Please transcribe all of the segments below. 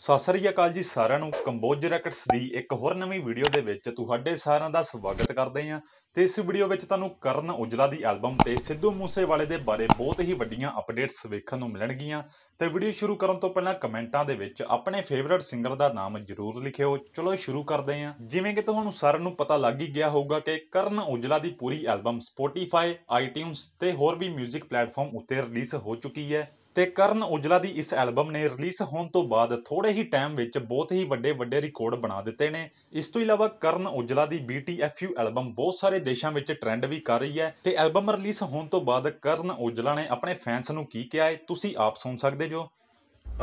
ਸਤਿ ਸ੍ਰੀ ਅਕਾਲ ਜੀ ਸਾਰਿਆਂ ਨੂੰ ਕੰਬੋਜ ਰੈਕਟਸ ਦੀ ਇੱਕ ਹੋਰ ਨਵੀਂ ਵੀਡੀਓ ਦੇ ਵਿੱਚ ਤੁਹਾਡੇ ਸਾਰਿਆਂ ਦਾ ਸਵਾਗਤ ਕਰਦੇ ਹਾਂ ਤੇ ਇਸ ਵੀਡੀਓ ਵਿੱਚ ਤੁਹਾਨੂੰ ਕਰਨ ਉਜਲਾ ਦੀ ਐਲਬਮ ਤੇ ਸਿੱਧੂ ਮੂਸੇਵਾਲੇ ਦੇ ਬਾਰੇ ਬਹੁਤ ਹੀ ਵੱਡੀਆਂ ਅਪਡੇਟਸ ਵੇਖਣ ਨੂੰ ਮਿਲਣਗੀਆਂ ਤੇ ਵੀਡੀਓ ਸ਼ੁਰੂ ਕਰਨ ਤੋਂ ਪਹਿਲਾਂ ਕਮੈਂਟਾਂ ਦੇ ਵਿੱਚ ਆਪਣੇ ਫੇਵਰਿਟ ਸਿੰਗਰ ਦਾ ਨਾਮ ਜ਼ਰੂਰ ਲਿਖਿਓ ਚਲੋ ਸ਼ੁਰੂ ਕਰਦੇ ਹਾਂ ਜਿਵੇਂ ਕਿ ਤੁਹਾਨੂੰ ਸਾਰਿਆਂ ਨੂੰ ਪਤਾ ਲੱਗ ਹੀ ਗਿਆ ਹੋਊਗਾ ਕਿ ਕਰਨ ਉਜਲਾ ਦੀ ਪੂਰੀ ਐਲਬਮ Spotify, iTunes ਤੇ ਹੋਰ ਵੀ 뮤직 ਪਲੇਟਫਾਰਮ ਉੱਤੇ ਰਿਲੀਜ਼ ਹੋ ਚੁੱਕੀ ਹੈ ਤੇ ਕਰਨ ਉਜਲਾ ਦੀ ਇਸ ਐਲਬਮ ਨੇ ਰਿਲੀਜ਼ ਹੋਣ ਤੋਂ ਬਾਅਦ ਥੋੜੇ ਹੀ ਟਾਈਮ ਵਿੱਚ ਬਹੁਤ ਹੀ ਵੱਡੇ ਵੱਡੇ ਰਿਕਾਰਡ ਬਣਾ ਦਿੱਤੇ ਨੇ ਇਸ ਤੋਂ ਇਲਾਵਾ ਕਰਨ ਉਜਲਾ ਦੀ BTFU ਐਲਬਮ ਬਹੁਤ ਸਾਰੇ ਦੇਸ਼ਾਂ ਵਿੱਚ ਟ੍ਰੈਂਡ ਵੀ ਕਰ ਰਹੀ ਹੈ ਤੇ ਐਲਬਮ ਰਿਲੀਜ਼ ਹੋਣ ਤੋਂ ਬਾਅਦ ਕਰਨ ਉਜਲਾ ਨੇ ਆਪਣੇ ਫੈਨਸ ਨੂੰ ਕੀ ਕਿਹਾ ਹੈ ਤੁਸੀਂ ਆਪ ਸੁਣ ਸਕਦੇ ਜੋ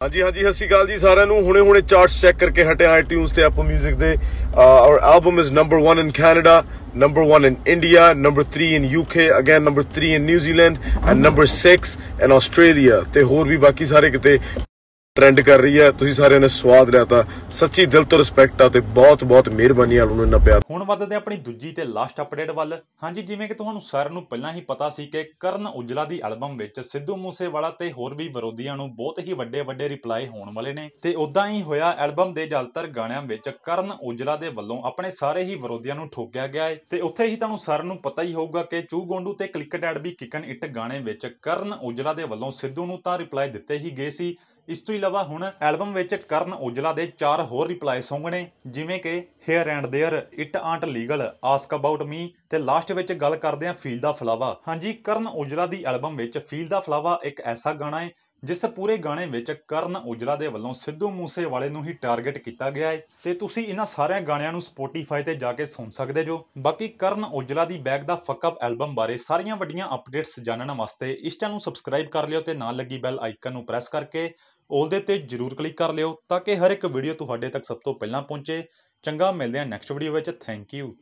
ਹਾਂਜੀ ਹਾਂਜੀ ਸਤਿ ਸ਼੍ਰੀ ਅਕਾਲ ਜੀ ਸਾਰਿਆਂ ਨੂੰ ਹੁਣੇ ਹੁਣੇ ਚਾਰਟਸ ਚੈੱਕ ਕਰਕੇ ਹਟੇ ਆਈ ਟਿਊਨਸ ਤੇ ਆਪੋ 뮤직 their album is number 1 in Canada number 1 in India number 3 in UK again number 3 in New Zealand and number 6 in Australia ਤੇ ਹੋਰ ਵੀ ਬਾਕੀ ਸਾਰੇ ਕਿਤੇ ਟ੍ਰੈਂਡ ਕਰ ਰਹੀ ਹੈ ਤੁਸੀਂ ਸਾਰਿਆਂ ਨੇ ਸਵਾਦ ਲਿਆਤਾ ਸੱਚੀ ਦਿਲ ਤੋਂ ਰਿਸਪੈਕਟ ਆ ਤੇ ਬਹੁਤ-ਬਹੁਤ ਮਿਹਰਬਾਨੀ ਆ ਨੂੰ ਇੰਨਾ ਪਿਆਰ ਹੁਣ ਵੱਧਦੇ ਆਪਣੀ ਦੂਜੀ ਤੇ ਲਾਸਟ ਅਪਡੇਟ ਵੱਲ ਹਾਂਜੀ ਜਿਵੇਂ ਕਿ ਤੁਹਾਨੂੰ ਸਾਰਿਆਂ ਨੂੰ ਪਹਿਲਾਂ ਹੀ ਪਤਾ ਸੀ ਕਿ ਕਰਨ ਉਜਲਾ ਦੀ ਐਲਬਮ ਵਿੱਚ ਸਿੱਧੂ ਮੂਸੇਵਾਲਾ ਤੇ ਹੋਰ ਵੀ ਵਿਰੋਧੀਆਂ ਨੂੰ ਬਹੁਤ ਹੀ ਵੱਡੇ-ਵੱਡੇ ਰਿਪਲਾਈ ਹੋਣ ਵਾਲੇ ਨੇ ਤੇ ਉਦਾਂ ਹੀ ਹੋਇਆ ਐਲਬਮ ਦੇ ਜਲਤਰ ਗਾਣਿਆਂ ਵਿੱਚ ਕਰਨ ਉਜਲਾ ਦੇ ਵੱਲੋਂ ਆਪਣੇ ਸਾਰੇ ਹੀ ਵਿਰੋਧੀਆਂ ਨੂੰ ਠੋਕਿਆ ਗਿਆ ਹੈ ਤੇ ਉੱਥੇ ਹੀ ਤੁਹਾਨੂੰ ਸਾਰਿਆਂ ਨੂੰ ਪਤਾ ਹੀ ਹੋਊਗਾ ਕਿ ਚੂ ਗੋਂਡੂ ਤੇ ਕਲਿੱਕ ਡੈਡ ਵੀ ਕਿਕਨ ਇਟ ਗਾਣੇ ਵਿੱਚ ਕਰਨ ਉਜਲਾ ਦੇ ਵੱਲੋਂ ਸਿੱਧੂ ਨੂੰ ਤਾਂ ਰਿਪਲਾਈ ਦਿੱਤੇ ਹੀ ਗਏ ਸੀ ਇਸ ਤੋਂ ਇਲਾਵਾ ਹੁਣ ਐਲਬਮ ਵਿੱਚ ਕਰਨ ਔਜਲਾ ਦੇ ਚਾਰ ਹੋਰ ਰਿਪਲਾਈ Song ਨੇ ਜਿਵੇਂ ਕਿ here and there it ain't legal ask about me ਤੇ ਲਾਸਟ ਵਿੱਚ ਗੱਲ ਕਰਦੇ ਆ ਫੀਲ ਦਾ ਫਲਾਵਾ ਹਾਂਜੀ ਕਰਨ ਔਜਲਾ ਦੀ ਐਲਬਮ ਵਿੱਚ ਫੀਲ ਦਾ ਫਲਾਵਾ ਇੱਕ ਐਸਾ ਗਾਣਾ ਹੈ ਜਿਸ ਪੂਰੇ ਗਾਣੇ ਵਿੱਚ ਕਰਨ ਔਜਲਾ ਦੇ ਵੱਲੋਂ ਸਿੱਧੂ ਮੂਸੇਵਾਲੇ ਨੂੰ ਹੀ ਟਾਰਗੇਟ ਕੀਤਾ ਗਿਆ ਹੈ ਤੇ ਤੁਸੀਂ ਇਹਨਾਂ ਸਾਰਿਆਂ ਗਾਣਿਆਂ ਨੂੰ ਸਪੋਟੀਫਾਈ ਤੇ ਜਾ ਕੇ ਸੁਣ ਸਕਦੇ ਜੋ ਬਾਕੀ ਕਰਨ ਔਜਲਾ ਦੀ ਬੈਕ ਦਾ ਫੱਕ ਅਪ ਐਲਬਮ ਬਾਰੇ ਸਾਰੀਆਂ ਵੱਡੀਆਂ ਅਪਡੇਟਸ ਜਾਣਨ ਵਾਸਤੇ ਇਸ ਚੈਨਲ ਨੂੰ ਸਬਸਕ੍ਰਾਈਬ ਕਰ ਲਿਓ ਤੇ ਨਾਲ ਲੱਗੀ ਬੈਲ ਆਈਕਨ ਨੂੰ ਪ੍ਰੈਸ ਕਰਕੇ ਉਹਦੇ ਦੇ ਤੇ ਜਰੂਰ ਕਲਿੱਕ ਕਰ ਲਿਓ ਤਾਂ ਕਿ ਹਰ ਇੱਕ ਵੀਡੀਓ ਤੁਹਾਡੇ ਤੱਕ ਸਭ ਤੋਂ ਪਹਿਲਾਂ ਪਹੁੰਚੇ ਚੰਗਾ ਮਿਲਦੇ ਹਾਂ ਨੈਕਸਟ ਵੀਡੀਓ ਵਿੱਚ ਥੈਂਕ ਯੂ